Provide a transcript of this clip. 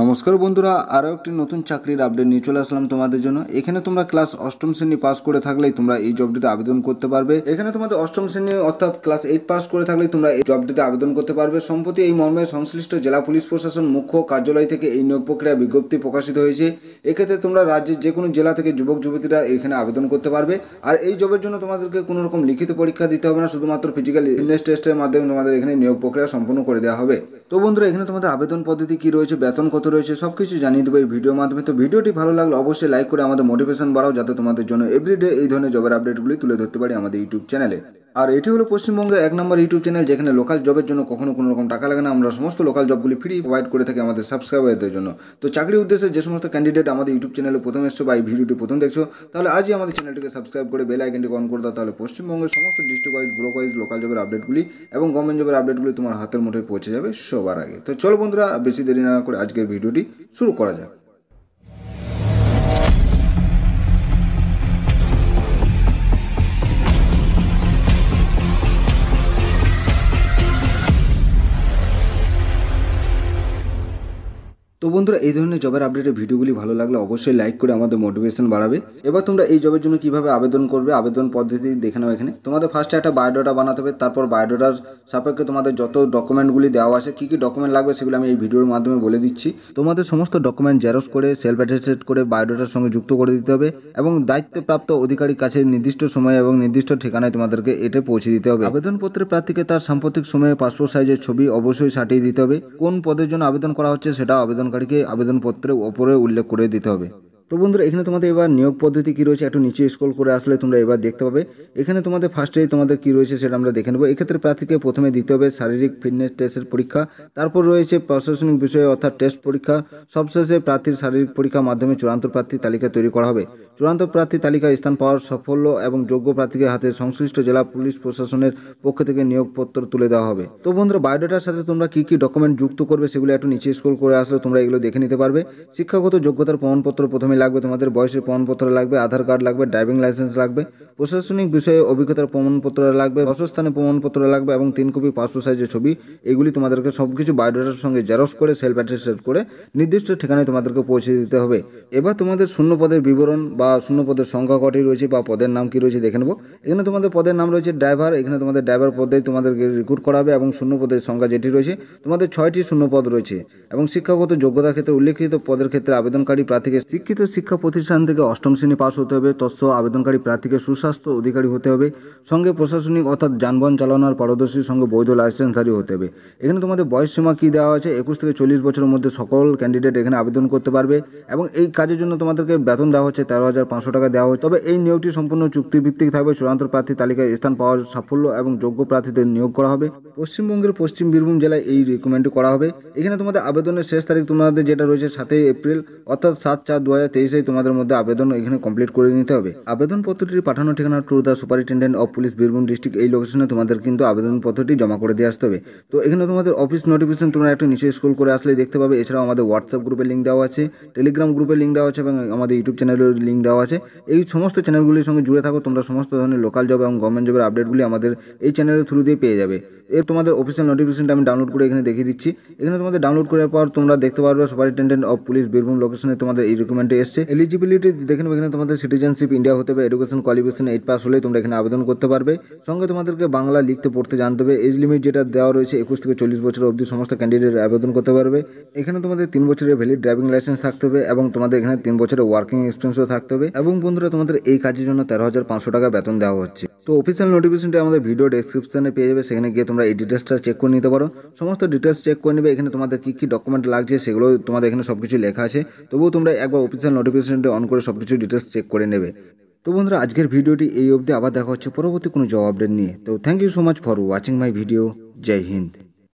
নমস্কার বন্ধুরা আরও একটি নতুন চাকরির আপডেট নিয়ে চলে আসলাম তোমাদের জন্য এখানে তোমরা ক্লাস অষ্টম শ্রেণী পাস করে থাকলেই তোমরা এই জবটিতে আবেদন করতে পারবে এখানে তোমাদের অষ্টম শ্রেণী অর্থাৎ ক্লাস এইট পাস করে থাকলেই তোমরা এই জবটিতে আবেদন করতে পারবে সম্প্রতি এই মর্মে সংশ্লিষ্ট জেলা পুলিশ প্রশাসন মুখ্য কার্যালয় থেকে এই নিয়োগ প্রক্রিয়া বিজ্ঞপ্তি প্রকাশিত হয়েছে এক্ষেত্রে তোমরা রাজ্যের যে কোনো জেলা থেকে যুবক যুবতীরা এখানে আবেদন করতে পারবে আর এই জবের জন্য তোমাদেরকে কোনো রকম লিখিত পরীক্ষা দিতে হবে না শুধুমাত্র ফিজিক্যাল ফিটনেস টেস্টের মাধ্যমে তোমাদের এখানে নিয়োগ প্রক্রিয়া সম্পন্ন করে দেওয়া হবে তো বন্ধুরা এখানে তোমাদের আবেদন পদ্ধতি কি রয়েছে বেতন কত রয়েছে সব কিছু জানিয়ে দেবো এই ভিডিওর মাধ্যমে তো ভিডিওটি ভালো লাগলে অবশ্যই লাইক করে আমাদের মোটিভেশন বাড়াও যাতে তোমাদের জন্য এভরিডে এই ধরনের জবের আপডেটগুলি তুলে ধরতে পারি আমাদের ইউটিউব চ্যানেলে আর এটি হলো পশ্চিমবঙ্গের এক নম্বর ইউটিউব চ্যানেল যেখানে লোকাল জবের জন্য কখনো কোনো রকম টাকা লাগে না আমরা সমস্ত লোকাল জবগুলি ফ্রি প্রোভাইড করে থাকি আমাদের সাবস্ক্রাইবারদের জন্য তো চাকরি উদ্দেশ্যে যে সমস্ত ক্যান্ডিডেট আমাদের ইউটিউব চ্যানেলে প্রথম এসছো বা এই ভিডিওটি প্রথম দেখছো তাহলে আজই আমাদের চ্যানেলটিকে সাবস্ক্রাইব করে বেল আইকনটি অন করে দাও তাহলে পশ্চিমবঙ্গের সমস্ত district wise block wise local জবের আপডেটগুলি এবং গভর্নমেন্ট জবের আপডেটগুলি তোমার হাতের মুঠে পৌঁছে যাবে সবার আগে তো চলো বন্ধুরা বেশি দেরি না করে আজকের ভিডিওটি শুরু করা যাক তো বন্ধুরা এই ধরনের জবের আপডেটের ভিডিওগুলি ভালো লাগলে অবশ্যই লাইক করে আমাদের মোটিভেশন বাড়াবে এবার তোমরা এই জবের জন্য কিভাবে আবেদন করবে আবেদন পদ্ধতি দেখে নাও এখানে তোমাদের ফার্স্টে একটা বায়োডাটা বানাতে হবে তারপর বায়োডাটার সাপেক্ষে তোমাদের যত ডকুমেন্টগুলি দেওয়া আছে কী কী ডকুমেন্ট লাগবে সেগুলো আমি এই ভিডিওর মাধ্যমে বলে দিচ্ছি তোমাদের সমস্ত ডকুমেন্ট জেরক্স করে সেলফ অ্যাটেস্টেড করে বায়োডাটার সঙ্গে যুক্ত করে দিতে হবে এবং দায়িত্বপ্রাপ্ত অধিকারীর কাছে নির্দিষ্ট সময় এবং নির্দিষ্ট ঠিকানায় তোমাদেরকে এটে পৌঁছে দিতে হবে আবেদনপত্রের প্রার্থীকে তার সাম্প্রতিক সময়ে পাসপোর্ট সাইজের ছবি অবশ্যই সাটিয়ে দিতে হবে কোন পদের জন্য আবেদন করা হচ্ছে সেটা আবেদন আবেদনকারীকে আবেদনপত্রে ওপরে উল্লেখ করে দিতে হবে তো বন্ধুরা এখানে তোমাদের এবার নিয়োগ পদ্ধতি কী রয়েছে একটু নিচে স্কোল করে আসলে তোমরা এবার দেখতে পাবে এখানে তোমাদের ফার্স্টেই তোমাদের কী রয়েছে সেটা আমরা দেখে নেবো এক্ষেত্রে প্রার্থীকে প্রথমে দিতে হবে শারীরিক ফিটনেস টেস্টের পরীক্ষা তারপর রয়েছে প্রশাসনিক বিষয়ে অর্থাৎ টেস্ট পরীক্ষা সবশেষে প্রার্থীর শারীরিক পরীক্ষার মাধ্যমে চূড়ান্ত প্রার্থী তালিকা তৈরি করা হবে চূড়ান্ত প্রার্থী তালিকায় স্থান পাওয়ার সাফল্য এবং যোগ্য প্রার্থীকে হাতে সংশ্লিষ্ট জেলা পুলিশ প্রশাসনের পক্ষ থেকে নিয়োগপত্র তুলে দেওয়া হবে তো বন্ধুরা বায়োডাটার সাথে তোমরা কী কী ডকুমেন্ট যুক্ত করবে সেগুলো একটু নিচে স্কোল করে আসলে তোমরা এগুলো দেখে নিতে পারবে শিক্ষাগত যোগ্যতার প্রমাণপত্র প্রথমে লাগবে তোমাদের বয়সের প্রমাণপত্র লাগবে আধার কার্ড লাগবে ড্রাইভিং লাইসেন্স লাগবে প্রশাসনিক বিষয়ে অভিজ্ঞতার প্রমাণপত্র লাগবে বাসস্থানের প্রমাণপত্র লাগবে এবং তিন কপি পাসপোর্ট সাইজের ছবি এগুলি তোমাদেরকে সব কিছু বায়োডাটার সঙ্গে জেরক্স করে সেলফ অ্যাটেস্টেড করে নির্দিষ্ট ঠিকানায় তোমাদেরকে পৌঁছে দিতে হবে এবার তোমাদের শূন্য পদের বিবরণ বা শূন্য পদের সংখ্যা কটি রয়েছে বা পদের নাম কি রয়েছে দেখে নেব এখানে তোমাদের পদের নাম রয়েছে ড্রাইভার এখানে তোমাদের ড্রাইভার পদে তোমাদেরকে রিক্রুট করা হবে এবং শূন্য পদের সংখ্যা যেটি রয়েছে তোমাদের ছয়টি শূন্য পদ রয়েছে এবং শিক্ষাগত যোগ্যতার ক্ষেত্রে উল্লেখিত পদের ক্ষেত্রে আবেদনকারী প্রার্থীকে শিক্ষিত শিক্ষা প্রতিষ্ঠান থেকে অষ্টম শ্রেণী পাশ হতে হবে তৎস্য আবেদনকারী প্রার্থীকে সুস্বাস্থ্য অধিকারী হতে হবে সঙ্গে প্রশাসনিক অর্থাৎ যানবাহন চালানোর পারদর্শীর সঙ্গে বৈধ লাইসেন্সধারী হতে হবে এখানে তোমাদের বয়স সীমা কী দেওয়া হয়েছে একুশ থেকে চল্লিশ বছরের মধ্যে সকল ক্যান্ডিডেট এখানে আবেদন করতে পারবে এবং এই কাজের জন্য তোমাদেরকে বেতন দেওয়া হচ্ছে তেরো হাজার পাঁচশো টাকা দেওয়া হচ্ছে তবে এই নিয়োগটি সম্পূর্ণ চুক্তিভিত্তিক থাকবে চূড়ান্ত প্রার্থী তালিকায় স্থান পাওয়ার সাফল্য এবং যোগ্য প্রার্থীদের নিয়োগ করা হবে পশ্চিমবঙ্গের পশ্চিম বীরভূম জেলায় এই রিকমেন্ড করা হবে এখানে তোমাদের আবেদনের শেষ তারিখ তোমাদের যেটা রয়েছে সাতই এপ্রিল অর্থাৎ সাত চার দু হাজার তেইশে তোমাদের মধ্যে আবেদন এখানে কমপ্লিট করে নিতে হবে আবেদনপত্রটি পাঠানো ঠিকানা to the superintendent of police Birbhum district এই লোকেশনে তোমাদের কিন্তু আবেদনপত্রটি জমা করে দিয়ে আসতে হবে তো এখানে তোমাদের অফিস নোটিফিকেশন তোমরা একটু নিচে স্কুল করে আসলে দেখতে পাবে এছাড়াও আমাদের হোয়াটসঅ্যাপ গ্রুপে লিঙ্ক দেওয়া আছে টেলিগ্রাম গ্রুপে লিঙ্ক দেওয়া আছে এবং আমাদের ইউটিউব চ্যানেলের লিঙ্ক দেওয়া আছে এই সমস্ত চ্যানেলগুলির সঙ্গে জুড়ে থাকো তোমরা সমস্ত ধরনের লোকাল জব এবং গভর্নমেন্ট জবের আপডেটগুলি আমাদের এই চ্যানেলের থ্রু দিয়ে পেয়ে যাবে এর তোমাদের অফিসিয়াল নোটিফিকেশনটা আমি ডাউনলোড করে এখানে দেখিয়ে দিচ্ছি এখানে তোমাদের ডাউনলোড করার পর তোমরা দেখতে পারবে সুপারিনটেন্ডেন্ট অফ পুলিশ বীরভূম লোকেশনে তোমাদের এই ডকুমেন্টে এসছে এলিজিবিলিটি দেখে নেবে এখানে তোমাদের সিটিজেনশিপ ইন্ডিয়া হতে হবে এডুকেশন কোয়ালিফিকেশন এইট পাস হলে তোমরা এখানে আবেদন করতে পারবে সঙ্গে তোমাদেরকে বাংলা লিখতে পড়তে জানতে হবে এজ লিমিট যেটা দেওয়া রয়েছে একুশ থেকে চল্লিশ বছর অবধি সমস্ত ক্যান্ডিডেট আবেদন করতে পারবে এখানে তোমাদের তিন বছরের ভ্যালিড ড্রাইভিং লাইসেন্স থাকতে হবে এবং তোমাদের এখানে তিন বছরের ওয়ার্কিং এক্সপিরিয়েন্সও থাকতে হবে এবং বন্ধুরা তোমাদের এই কাজের জন্য তেরো হাজার পাঁচশো টাকা বেতন দেওয়া হচ্ছে তো অফিসিয়াল নোটিফিকেশনটা আমাদের ভিডিও ডেসক্রিপশনে পেয়ে যাবে সেখানে গিয়ে তোমরা এই ডিটেলসটা চেক করে নিতে পারো সমস্ত ডিটেলস চেক করে নেবে এখানে তোমাদের কী কী ডকুমেন্ট লাগছে সেগুলো তোমাদের এখানে সব কিছু লেখা আছে তবুও তোমরা একবার অফিসিয়াল অফিসিয়াল নোটিফিকেশনটা অন করে সব কিছু ডিটেলস চেক করে নেবে তো বন্ধুরা আজকের ভিডিওটি এই অবধি আবার দেখা হচ্ছে পরবর্তী কোনো জব আপডেট নিয়ে তো thank you so much for watching my video Jai Hind